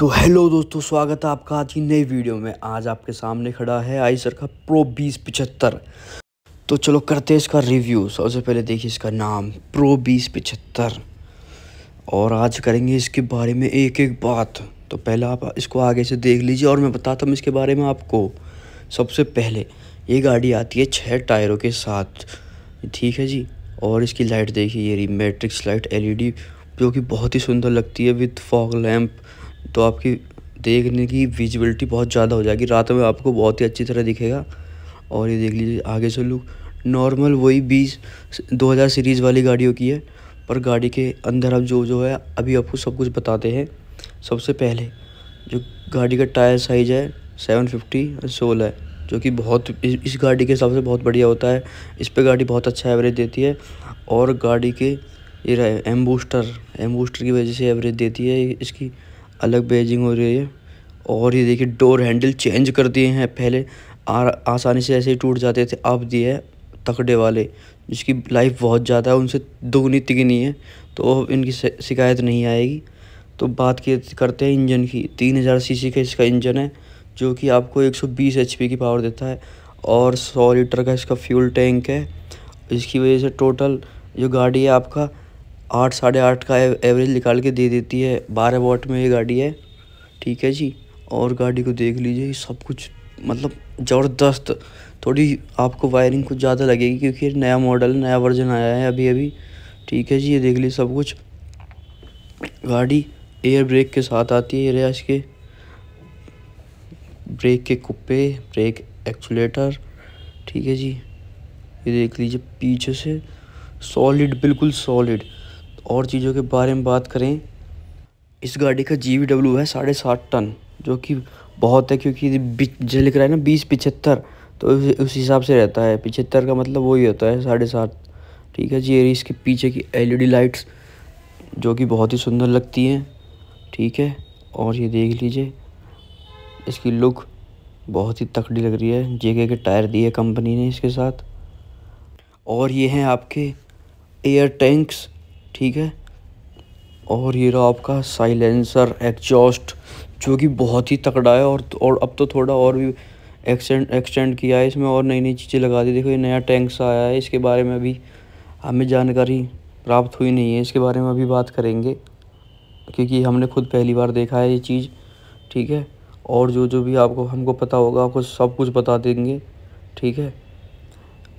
तो हेलो दोस्तों स्वागत है आपका आज की नई वीडियो में आज आपके सामने खड़ा है सर का प्रो बीस पिचहत्तर तो चलो करते हैं इसका रिव्यू सबसे पहले देखिए इसका नाम प्रो बीस पिचहत्तर और आज करेंगे इसके बारे में एक एक बात तो पहले आप इसको आगे से देख लीजिए और मैं बताता हूँ इसके बारे में आपको सबसे पहले ये गाड़ी आती है छः टायरों के साथ ठीक है जी और इसकी लाइट देखिए ये मेट्रिक्स लाइट एल e जो कि बहुत ही सुंदर लगती है विथ फॉग लैम्प तो आपकी देखने की विजिबिलिटी बहुत ज़्यादा हो जाएगी रात में आपको बहुत ही अच्छी तरह दिखेगा और ये देख लीजिए आगे से लुक नॉर्मल वही बीस दो हज़ार सीरीज़ वाली गाड़ियों की है पर गाड़ी के अंदर आप जो जो है अभी आपको सब कुछ बताते हैं सबसे पहले जो गाड़ी का टायर साइज़ है सेवन फिफ्टी सोलह है जो कि बहुत इस गाड़ी के हिसाब से बहुत बढ़िया होता है इस पर गाड़ी बहुत अच्छा एवरेज देती है और गाड़ी के ये एम बूस्टर एम बूस्टर की वजह से एवरेज देती है इसकी अलग बेजिंग हो रही है और ये देखिए डोर हैंडल चेंज कर दिए हैं पहले आ, आसानी से ऐसे ही टूट जाते थे अब दिए तकड़े वाले जिसकी लाइफ बहुत ज़्यादा है उनसे दोगुनी तिगनी है तो इनकी शिकायत नहीं आएगी तो बात करते हैं इंजन की तीन हज़ार सी का इसका इंजन है जो कि आपको 120 एचपी की पावर देता है और सौ लीटर का इसका फ्यूल टैंक है इसकी वजह से टोटल जो गाड़ी है आपका आठ साढ़े आठ का एवरेज निकाल के दे देती है बारह वाट में ये गाड़ी है ठीक है जी और गाड़ी को देख लीजिए सब कुछ मतलब ज़बरदस्त थोड़ी आपको वायरिंग कुछ ज़्यादा लगेगी क्योंकि नया मॉडल नया वर्जन आया है अभी अभी ठीक है जी ये देख लीजिए सब कुछ गाड़ी एयर ब्रेक के साथ आती है रेस के ब्रेक के कुप्पे ब्रेक एक्चुलेटर ठीक है जी ये देख लीजिए पीछे से सॉलिड बिल्कुल सॉलिड और चीज़ों के बारे में बात करें इस गाड़ी का जी डब्ल्यू है साढ़े सात टन जो कि बहुत है क्योंकि जो लिख रहा है ना बीस पिछहत्तर तो उस हिसाब से रहता है पिछहत्तर का मतलब वही होता है साढ़े सात ठीक है जी और इसके पीछे की एलईडी लाइट्स e जो कि बहुत ही सुंदर लगती हैं ठीक है और ये देख लीजिए इसकी लुक बहुत ही तकड़ी लग रही है जेके के टायर दिए कंपनी ने इसके साथ और ये हैं आपके एयर टैंक्स ठीक है और ये रहा आपका साइलेंसर एग्जॉस्ट जो कि बहुत ही तकड़ा है और और अब तो थोड़ा और भी एक्सटेंड एक्सटेंड किया है इसमें और नई नई चीज़ें लगा दी देखो ये नया टैंक्स आया है इसके बारे में अभी हमें जानकारी प्राप्त हुई नहीं है इसके बारे में अभी बात करेंगे क्योंकि हमने खुद पहली बार देखा है ये चीज़ ठीक है और जो जो भी आपको हमको पता होगा आपको सब कुछ बता देंगे ठीक है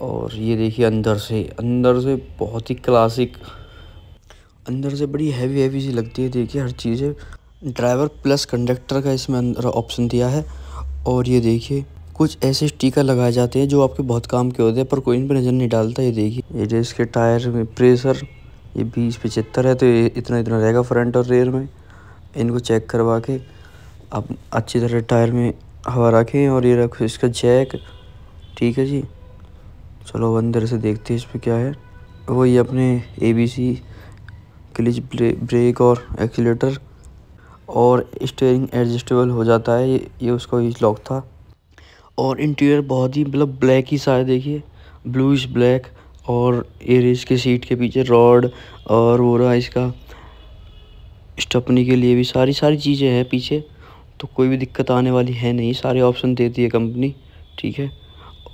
और ये देखिए अंदर से अंदर से बहुत ही क्लासिक अंदर से बड़ी हैवी हैवी सी लगती है देखिए हर चीज़ें ड्राइवर प्लस कंडक्टर का इसमें अंदर ऑप्शन दिया है और ये देखिए कुछ ऐसे स्टीकर लगाए जाते हैं जो आपके बहुत काम के होते हैं पर कोई इन पर नज़र नहीं डालता ये देखिए ये जो इसके टायर में प्रेशर ये बीस पचहत्तर है तो ये इतना इतना रहेगा फ्रंट और रेयर में इनको चेक करवा के आप अच्छी तरह टायर में हवा रखें और ये रखो इसका जैक ठीक है जी चलो अंदर से देखते हैं इस पर क्या है वही अपने A B C clutch brake और एक्सीटर और स्टेयरिंग एडजस्टेबल हो जाता है ये ये उसका हीच लॉक था और इंटीरियर बहुत ही मतलब ब्लैक ही सारे देखिए ब्लूइश ब्लैक और ये इसके सीट के पीछे रॉड और वो रहा इसका स्टपनी के लिए भी सारी सारी चीज़ें हैं पीछे तो कोई भी दिक्कत आने वाली है नहीं सारे ऑप्शन देती है कंपनी ठीक है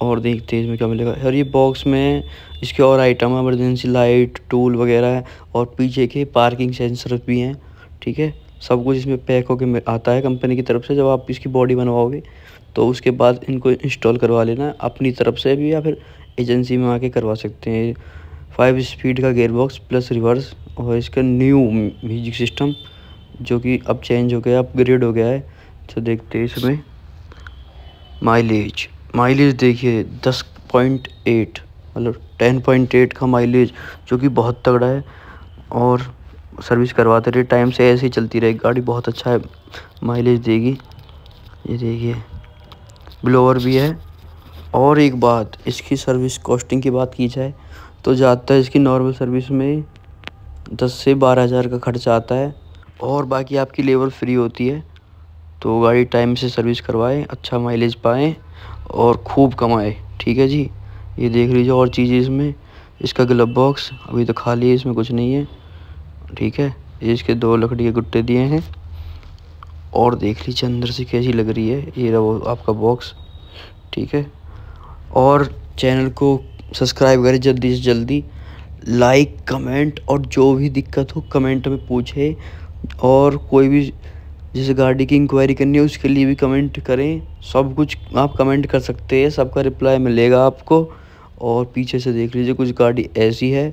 और देखते हैं इसमें क्या मिलेगा और ये बॉक्स में इसके और आइटम है एमरजेंसी लाइट टूल वगैरह है और पीछे के पार्किंग सेंसर भी हैं ठीक है सब कुछ इसमें पैक होकर आता है कंपनी की तरफ से जब आप इसकी बॉडी बनवाओगे तो उसके बाद इनको इंस्टॉल करवा लेना अपनी तरफ से भी या फिर एजेंसी में आके करवा सकते हैं फाइव स्पीड का गेयर बॉक्स प्लस रिवर्स और इसका न्यू म्यूजिक सिस्टम जो कि अब चेंज हो गया अपग्रेड हो गया है तो देखते हैं इसमें माइलेज माइलेज देखिए दस पॉइंट एट मतलब टेन पॉइंट एट का माइलेज जो कि बहुत तगड़ा है और सर्विस करवाते रहे टाइम से ऐसे ही चलती रहे गाड़ी बहुत अच्छा है माइलेज देगी ये देखिए ब्लोअर भी है और एक बात इसकी सर्विस कॉस्टिंग की बात की जाए तो जाता है इसकी नॉर्मल सर्विस में दस से बारह हज़ार का खर्चा आता है और बाकी आपकी लेबर फ्री होती है तो गाड़ी टाइम से सर्विस करवाएं अच्छा माइलेज पाएँ और खूब कमाए ठीक है जी ये देख लीजिए और चीज़ें इसमें इसका ग्लब बॉक्स अभी तो खाली है इसमें कुछ नहीं है ठीक है इसके दो लकड़ी के गुट्टे दिए हैं और देख लीजिए अंदर से कैसी लग रही है ये रहा आपका बॉक्स ठीक है और चैनल को सब्सक्राइब करें जल्दी से जल्दी लाइक कमेंट और जो भी दिक्कत हो कमेंट में पूछे और कोई भी जिस गाड़ी की इंक्वायरी करनी है उसके लिए भी कमेंट करें सब कुछ आप कमेंट कर सकते हैं सबका रिप्लाई मिलेगा आपको और पीछे से देख लीजिए कुछ गाड़ी ऐसी है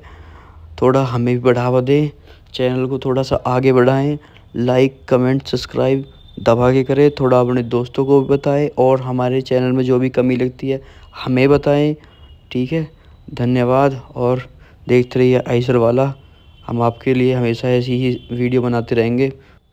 थोड़ा हमें भी बढ़ावा दें चैनल को थोड़ा सा आगे बढ़ाएं लाइक कमेंट सब्सक्राइब दबा के करें थोड़ा अपने दोस्तों को भी बताएँ और हमारे चैनल में जो भी कमी लगती है हमें बताएँ ठीक है धन्यवाद और देखते रहिए आइसर वाला हम आपके लिए हमेशा ऐसी ही वीडियो बनाते रहेंगे